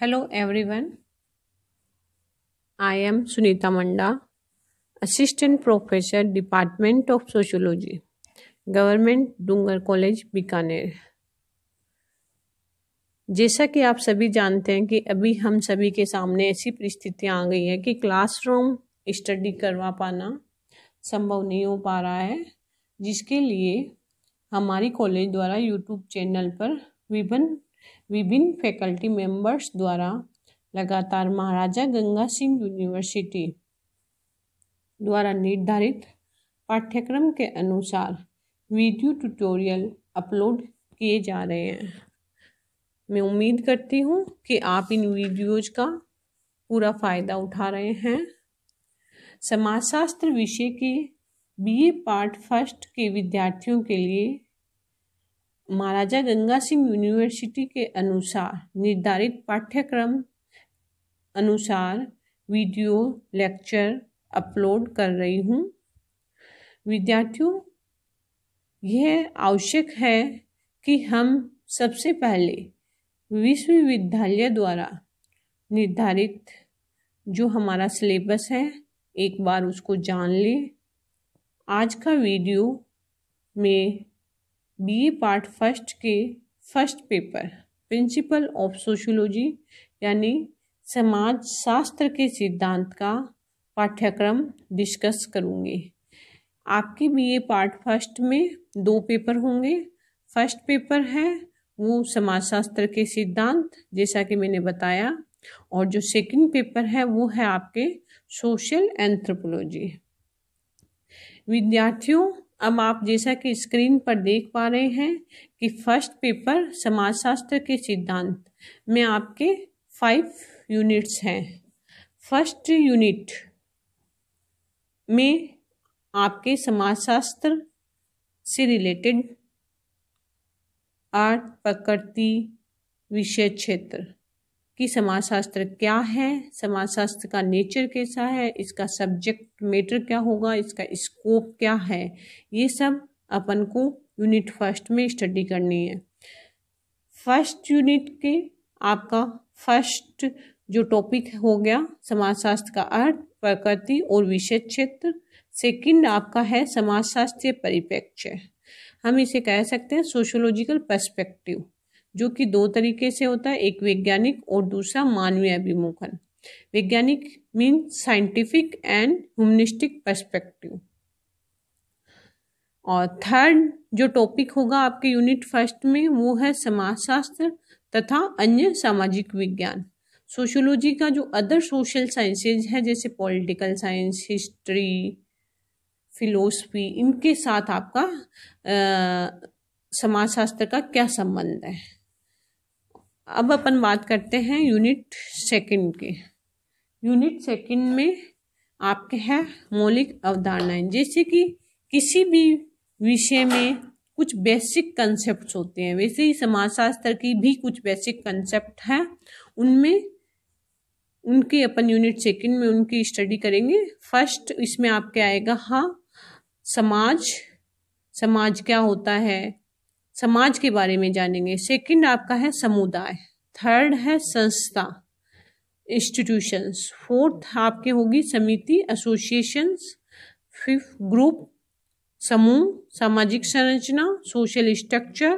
hello everyone I am Sunita Manda assistant professor department of sociology government Dungar college Bikaner जैसा कि आप सभी जानते हैं कि अभी हम सभी के सामने ऐसी परिस्थितियां आ गई है कि क्लासरूम स्टडी करवा पाना संभव नहीं हो पा रहा है जिसके लिए हमारी कॉलेज द्वारा यूट्यूब चैनल पर विभिन्न विभिन्न फैकल्टी मेंबर्स द्वारा लगातार महाराजा गंगा सिंह यूनिवर्सिटी द्वारा निर्धारित पाठ्यक्रम के अनुसार वीडियो ट्यूटोरियल अपलोड किए जा रहे हैं मैं उम्मीद करती हूँ कि आप इन वीडियोज का पूरा फ़ायदा उठा रहे हैं समाजशास्त्र विषय के बीए पार्ट फर्स्ट के विद्यार्थियों के लिए महाराजा गंगा सिंह यूनिवर्सिटी के अनुसार निर्धारित पाठ्यक्रम अनुसार वीडियो लेक्चर अपलोड कर रही हूँ विद्यार्थियों यह आवश्यक है कि हम सबसे पहले विश्वविद्यालय द्वारा निर्धारित जो हमारा सिलेबस है एक बार उसको जान लें आज का वीडियो में बी पार्ट फर्स्ट के first paper principal of sociology यानी समाज शास्त्र के सिद्धांत का पाठ्यक्रम डिस्कस करूँगी आपके बी ए पार्ट फर्स्ट में दो पेपर होंगे फर्स्ट पेपर है वो समाजशास्त्र के सिद्धांत जैसा कि मैंने बताया और जो सेकंड पेपर है वो है आपके सोशल एंथ्रोपोलॉजी विद्यार्थियों अब आप जैसा कि स्क्रीन पर देख पा रहे हैं कि फर्स्ट पेपर समाजशास्त्र के सिद्धांत में आपके फाइव यूनिट्स हैं फर्स्ट यूनिट में आपके समाजशास्त्र से रिलेटेड आर्ट प्रकृति विषय क्षेत्र कि समाजशास्त्र क्या है समाजशास्त्र का नेचर कैसा है इसका सब्जेक्ट मैटर क्या होगा इसका स्कोप क्या है ये सब अपन को यूनिट फर्स्ट में स्टडी करनी है फर्स्ट यूनिट के आपका फर्स्ट जो टॉपिक हो गया समाजशास्त्र का अर्थ प्रकृति और विषय क्षेत्र सेकंड आपका है समाजशास्त्रीय परिप्रेक्ष्य हम इसे कह सकते हैं सोशोलॉजिकल पर्सपेक्टिव जो कि दो तरीके से होता है एक वैज्ञानिक और दूसरा मानवीय अभिमुखन वैज्ञानिक mean scientific and humanistic perspective और थर्ड जो टॉपिक होगा आपके यूनिट फर्स्ट में वो है समाजशास्त्र तथा अन्य सामाजिक विज्ञान सोशोलॉजी का जो अदर सोशल साइंसेज है जैसे पॉलिटिकल साइंस हिस्ट्री फिलोसफी इनके साथ आपका समाजशास्त्र का क्या संबंध है अब अपन बात करते हैं यूनिट सेकंड के यूनिट सेकंड में आपके हैं मौलिक अवधारणाएं जैसे कि किसी भी विषय में कुछ बेसिक कंसेप्ट होते हैं वैसे ही समाजशास्त्र की भी कुछ बेसिक कंसेप्ट हैं उनमें उनके अपन यूनिट सेकंड में उनकी स्टडी करेंगे फर्स्ट इसमें आपके आएगा हाँ समाज समाज क्या होता है समाज के बारे में जानेंगे सेकंड आपका है समुदाय थर्ड है संस्था इंस्टीट्यूशंस फोर्थ आपके होगी समिति एसोसिएशंस फिफ्थ ग्रुप समूह सामाजिक संरचना सोशल स्ट्रक्चर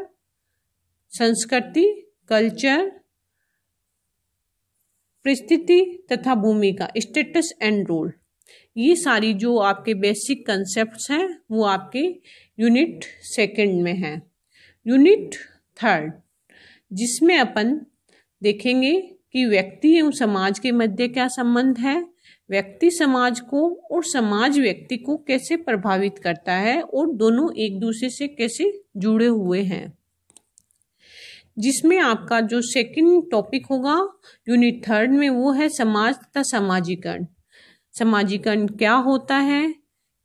संस्कृति कल्चर परिस्थिति तथा भूमिका स्टेटस एंड रोल ये सारी जो आपके बेसिक कंसेप्ट्स हैं वो आपके यूनिट सेकंड में हैं यूनिट थर्ड जिसमें अपन देखेंगे कि व्यक्ति एवं समाज के मध्य क्या संबंध है व्यक्ति समाज को और समाज व्यक्ति को कैसे प्रभावित करता है और दोनों एक दूसरे से कैसे जुड़े हुए हैं जिसमें आपका जो सेकंड टॉपिक होगा यूनिट थर्ड में वो है समाज तथा सामाजिकरण समाजीकरण क्या होता है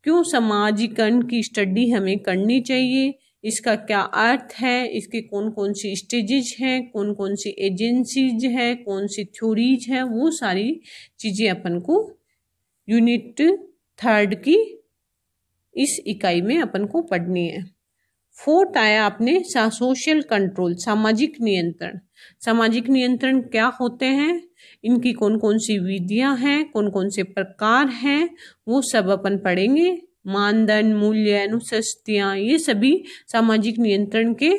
क्यों समाजीकरण की स्टडी हमें करनी चाहिए इसका क्या अर्थ है इसकी कौन कौन सी स्टेजेज हैं कौन कौन सी एजेंसीज हैं कौन सी थ्योरीज हैं वो सारी चीज़ें अपन को यूनिट थर्ड की इस इकाई में अपन को पढ़नी है फोर्थ आया आपने सोशल कंट्रोल सामाजिक नियंत्रण सामाजिक नियंत्रण क्या होते हैं इनकी कौन कौन सी विधियां हैं कौन कौन से प्रकार हैं वो सब अपन पढ़ेंगे मानदंड मूल्य अनुशस्तियाँ ये सभी सामाजिक नियंत्रण के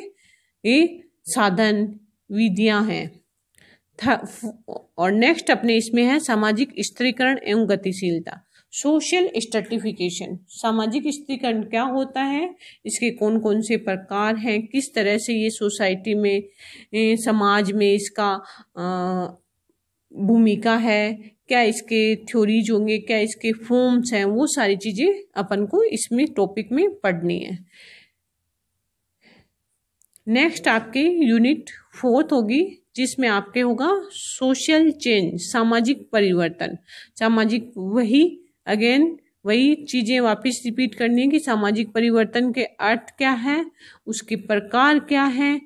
ये साधन विधियाँ हैं और नेक्स्ट अपने इसमें है सामाजिक स्त्रीकरण एवं गतिशीलता सोशल स्टर्टिफिकेशन सामाजिक स्त्रीकरण क्या होता है इसके कौन कौन से प्रकार हैं किस तरह से ये सोसाइटी में समाज में इसका भूमिका है क्या इसके थ्योरीज होंगे क्या इसके फॉर्म्स हैं वो सारी चीज़ें अपन को इसमें टॉपिक में पढ़नी है नेक्स्ट आपके यूनिट फोर्थ होगी जिसमें आपके होगा सोशल चेंज सामाजिक परिवर्तन सामाजिक वही अगेन वही चीज़ें वापस रिपीट करनी है कि सामाजिक परिवर्तन के अर्थ क्या है उसके प्रकार क्या हैं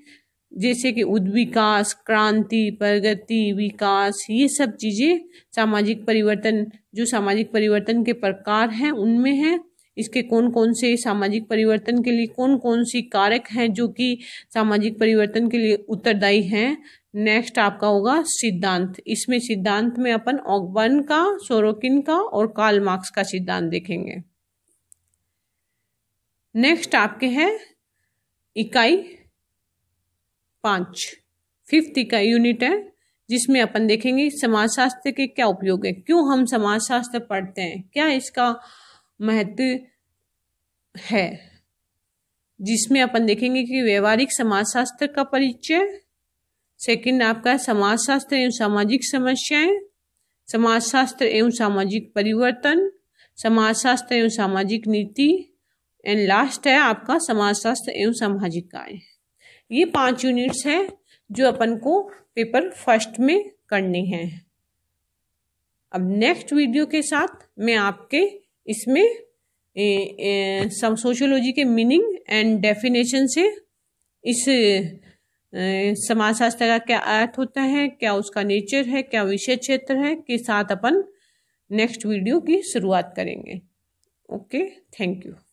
जैसे कि उद्विकास क्रांति प्रगति विकास ये सब चीज़ें सामाजिक परिवर्तन जो सामाजिक परिवर्तन के प्रकार हैं उनमें हैं इसके कौन कौन से सामाजिक परिवर्तन के लिए कौन कौन सी कारक हैं जो कि सामाजिक परिवर्तन के लिए उत्तरदायी हैं नेक्स्ट आपका होगा सिद्धांत इसमें सिद्धांत में अपन ऑकबर्न का सोरोकिन का और कार्ल मार्क्स का सिद्धांत देखेंगे नेक्स्ट आपके हैं इकाई पाँच फिफ्थ का यूनिट है जिसमें अपन देखेंगे समाजशास्त्र के क्या उपयोग है क्यों हम समाजशास्त्र पढ़ते हैं क्या इसका महत्व है जिसमें अपन देखेंगे कि व्यवहारिक समाजशास्त्र का परिचय सेकंड आपका समाजशास्त्र एवं सामाजिक समस्याएं समाजशास्त्र एवं सामाजिक परिवर्तन समाजशास्त्र एवं सामाजिक नीति एंड लास्ट है आपका समाजशास्त्र एवं सामाजिक कार्य ये पांच यूनिट्स हैं जो अपन को पेपर फर्स्ट में करनी है अब नेक्स्ट वीडियो के साथ मैं आपके इसमें सम सोशियोलॉजी के मीनिंग एंड डेफिनेशन से इस समाजशास्त्र का क्या अर्थ होता है क्या उसका नेचर है क्या विषय क्षेत्र है के साथ अपन नेक्स्ट वीडियो की शुरुआत करेंगे ओके थैंक यू